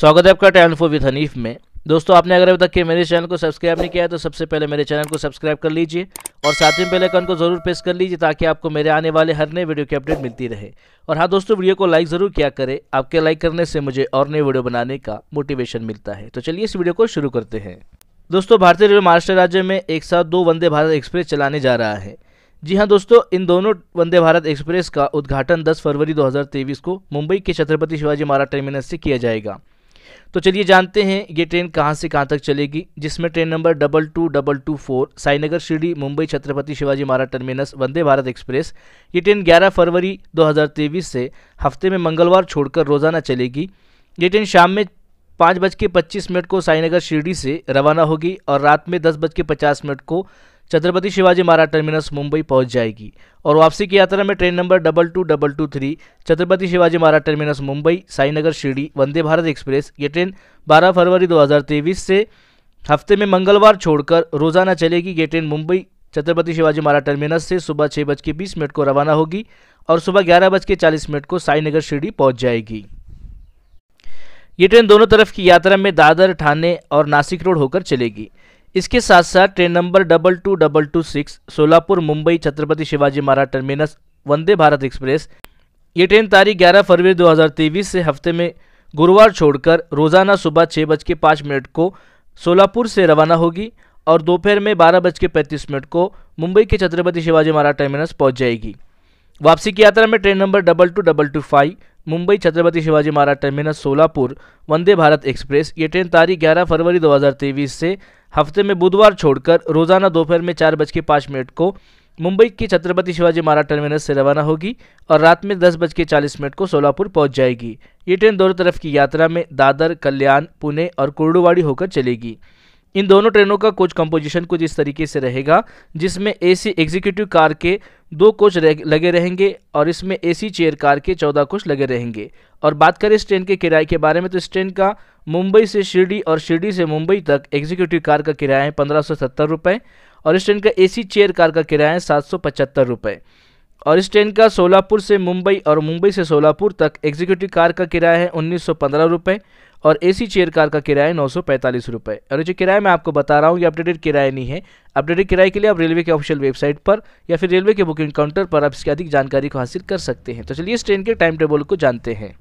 स्वागत है आपका टैलेंट फॉर विद हनीफ में दोस्तों आपने अगर अभी तक के मेरे चैनल को सब्सक्राइब नहीं किया है तो सबसे पहले मेरे चैनल को सब्सक्राइब कर लीजिए और साथ ही पहले कन को जरूर प्रेस कर लीजिए ताकि आपको मेरे आने वाले हर नए वीडियो की अपडेट मिलती रहे और हाँ दोस्तों वीडियो को लाइक ज़रूर किया करें आपके लाइक करने से मुझे और नए वीडियो बनाने का मोटिवेशन मिलता है तो चलिए इस वीडियो को शुरू करते हैं दोस्तों भारतीय रेलवे महाराष्ट्र राज्य में एक साथ दो वंदे भारत एक्सप्रेस चलाने जा रहा है जी हाँ दोस्तों इन दोनों वंदे भारत एक्सप्रेस का उद्घाटन 10 फरवरी 2023 को मुंबई के छत्रपति शिवाजी महाराज टर्मिनस से किया जाएगा तो चलिए जानते हैं ये ट्रेन कहाँ से कहाँ तक चलेगी जिसमें train number double two double two four Sainagar Shirdi Mumbai Chhatrapati Shivaji Maharaj terminus Vande Bharat express ये ट्रेन 11 फरवरी 2023 से हफ्ते में मंगलवार छोड़कर रोजाना चलेगी ये ट्रेन शाम में पाँच बज के पच्चीस मिनट को साईनगर शिरडी से रवाना होगी और रात में दस बज के पचास मिनट को छत्रपति शिवाजी महाराज टर्मिनस मुंबई पहुंच जाएगी और वापसी की यात्रा में train number double two double two three Chhatrapati Shivaji Maharaj terminus Mumbai Sainagar Shirdi Vande Bharat express ये ट्रेन 12 फरवरी 2023 से हफ्ते में मंगलवार छोड़कर रोजाना चलेगी ये ट्रेन मुंबई छत्रपति शिवाजी महाराज टर्मिनस से सुबह छः बज के बीस मिनट को रवाना होगी और सुबह ग्यारह बज के चालीस मिनट को साईनगर शिरडी पहुंच जाएगी ये ट्रेन दोनों तरफ की यात्रा में दादर ठाणे और नासिक रोड होकर चलेगी इसके साथ साथ train number double two double two six Solapur Mumbai Chhatrapati Shivaji Maharaj terminus Vande Bharat express ये ट्रेन तारीख 11 फरवरी 2023 से हफ्ते में गुरुवार छोड़कर रोजाना सुबह छः बज के पाँच मिनट को सोलापुर से रवाना होगी और दोपहर में बारह बज के पैंतीस मिनट को मुंबई के छत्रपति शिवाजी महाराज टर्मिनस पहुंच जाएगी वापसी की यात्रा में train number double two double two five Mumbai Chhatrapati Shivaji Maharaj terminus Solapur Vande Bharat express ये ट्रेन तारीख 11 फरवरी 2023 से हफ्ते में बुधवार छोड़कर रोजाना दोपहर में चार बज के पाँच मिनट को मुंबई के छत्रपति शिवाजी महाराज टर्मिनस से रवाना होगी और रात में दस बज के चालीस मिनट को सोलापुर पहुंच जाएगी ये ट्रेन दोनों तरफ की यात्रा में दादर कल्याण पुणे और कुर्डुवाड़ी होकर चलेगी इन दोनों ट्रेनों का कोच कंपोजिशन कुछ इस तरीके से रहेगा जिसमें एसी एग्जीक्यूटिव कार के दो कोच लगे रहेंगे और इसमें एसी चेयर कार के चौदह कोच लगे रहेंगे और बात करें इस ट्रेन के किराए के बारे में तो इस ट्रेन का मुंबई से शिरडी और शिरडी से मुंबई तक एग्जीक्यूटिव कार का किराया है पंद्रह सौ सत्तर और इस ट्रेन का ए चेयर कार का किराया है सात सौ पचहत्तर और इस ट्रेन का सोलापुर से मुंबई और मुंबई से सोलापुर तक एग्जीक्यूटिव कार का किराया है उन्नीस सौ पंद्रह और एसी चेयर कार का किराया नौ सौ पैंतालीस रुपये और जो किराया मैं आपको बता रहा हूँ ये अपडेटेड किराया नहीं है अपडेटेड किराए के लिए आप रेलवे के ऑफिशियल वेबसाइट पर या फिर रेलवे के बुकिंग काउंटर पर आप इसकी अधिक जानकारी को हासिल कर सकते हैं तो चलिए इस ट्रेन के टाइम टेबल को जानते हैं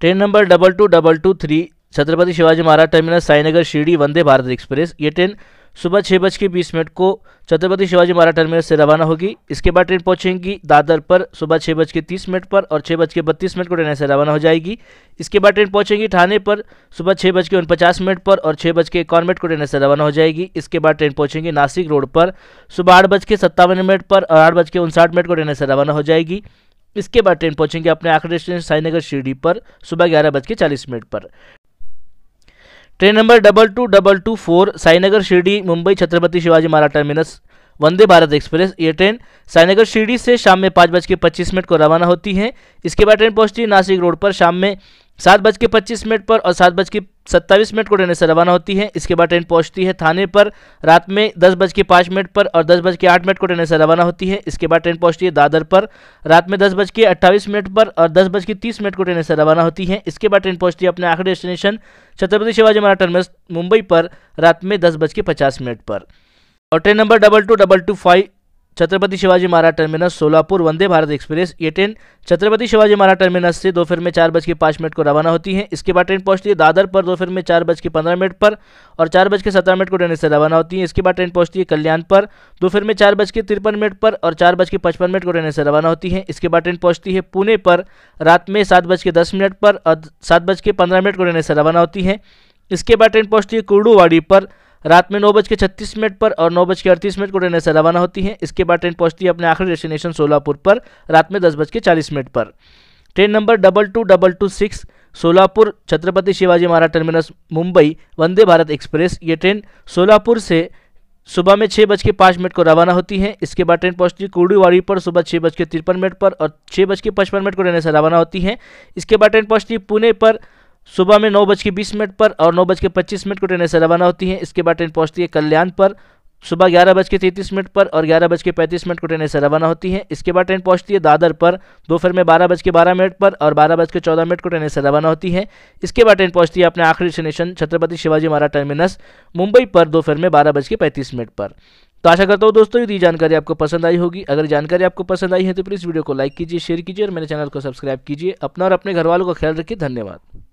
train number double two double two three Chhatrapati Shivaji Maharaj terminus Sainagar Shirdi Vande Bharat express ये ट्रेन सुबह छः बज के बीस मिनट को छत्रपति शिवाजी महाराज टर्मिनल से रवाना होगी इसके बाद ट्रेन पहुंचेगी दादर पर सुबह छः बज के तीस मिनट पर और छः बज के बत्तीस मिनट को ट्रेन से रवाना हो जाएगी इसके बाद ट्रेन पहुंचेगी ठाणे पर सुबह छः बज के उनपचास मिनट पर और छः बज के इक्यावन मिनट को ट्रेन से रवाना हो जाएगी इसके बाद ट्रेन पहुँचेंगी नासिक रोड पर सुबह आठ बज के सत्तावन मिनट पर और आठ बज के उनसाठ मिनट को ट्रेन से रवाना हो जाएगी इसके बाद ट्रेन पहुंचेंगे अपने आखिरी स्टेशन साईनगर शिरडी पर सुबह ग्यारह बज के चालीस मिनट पर train number double two double two four Sainagar Shirdi Mumbai Chhatrapati Shivaji Maharaj terminus Vande Bharat express ये ट्रेन साईनगर शिरडी से शाम में पाँच बज के पच्चीस मिनट को रवाना होती है इसके बाद ट्रेन पहुंचती है नासिक रोड पर शाम में सात बज के पच्चीस मिनट पर और सात बज के सत्ताईस मिनट को ट्रेन से रवाना होती है इसके बाद ट्रेन पहुंचती है थाने पर रात में दस बज के पाँच मिनट पर और दस बज के आठ मिनट को ट्रेन से रवाना होती है इसके बाद ट्रेन पहुंचती है दादर पर रात में दस बज के अट्ठाईस मिनट पर और दस बज के तीस मिनट को ट्रेन से रवाना होती है इसके बाद ट्रेन पहुंचती है अपने आखिरी डेस्टिनेशन छत्रपति शिवाजी महाराज टर्मिनस मुंबई पर रात में दस बज के पचास मिनट पर और train number double two double two five Chhatrapati Shivaji Maharaj terminus Solapur Vande Bharat express ये ट्रेन छत्रपति शिवाजी महाराज टर्मिनस से दोपहर में चार बज के पाँच मिनट को रवाना होती है इसके बाद ट्रेन पहुंचती है दादर पर दोपहर में चार बज के पंद्रह मिनट पर और चार बज के सत्रह मिनट को ट्रेन से रवाना होती है इसके बाद ट्रेन पहुंचती है कल्याण पर दोपहर में चार बज के तिरपन मिनट पर और चार बज के पचपन मिनट को ट्रेन से रवाना होती है इसके बाद ट्रेन पहुंचती है पुणे पर रात में सात बज के दस मिनट पर और सात बज के पंद्रह मिनट को ट्रेन से रवाना होती है इसके बाद ट्रेन पहुंचती है कुर्डूवाड़ी पर रात में नौ बज के छत्तीस मिनट पर और नौ बज के अड़तीस मिनट को ट्रेन से रवाना होती है इसके बाद ट्रेन पहुंचती है अपने आखिरी डेस्टिनेशन सोलापुर पर रात में दस बज के चालीस मिनट पर train number double two double two six Solapur Chhatrapati Shivaji Maharaj terminus Mumbai Vande Bharat express ये ट्रेन सोलापुर से सुबह में छः बज के पाँच मिनट को रवाना होती है इसके बाद ट्रेन पहुंचती है कुड़ीवाड़ी पर सुबह छः बज के तिरपन मिनट पर और छः बज के पचपन मिनट को ट्रेन से रवाना होती है इसके बाद ट्रेन पहुंचती है पुणे पर सुबह में नौ बज के बीस मिनट पर और नौ बज के पच्चीस मिनट को ट्रेनें से रवाना होती हैं इसके बाद ट्रेन पहुंचती है कल्याण पर सुबह ग्यारह बज के तैंतीस मिनट पर और ग्यारह बज के पैंतीस मिनट को ट्रेनें से रवाना होती है इसके बाद ट्रेन पहुंचती है दादर पर दोपहर में बारह बज के बारह मिनट पर और बारह बज के चौदह मिनट को ट्रेनें से रवाना होती है इसके बाद ट्रेन पहुंचती है अपने आखिरी स्टेशन छत्रपति शिवाजी महाराज टर्मिनस मुंबई पर दोपहर में बारह बज के पैंतीस मिनट पर तो आशा करता हूँ दोस्तों यदि जानकारी आपको पसंद आई होगी अगर जानकारी आपको पसंद आई है तो प्लीज़ वीडियो को लाइक कीजिए शेयर कीजिए और मेरे चैनल को सब्सक्राइब कीजिए अपना और अपने घर वालों का ख्याल रखिए धन्यवाद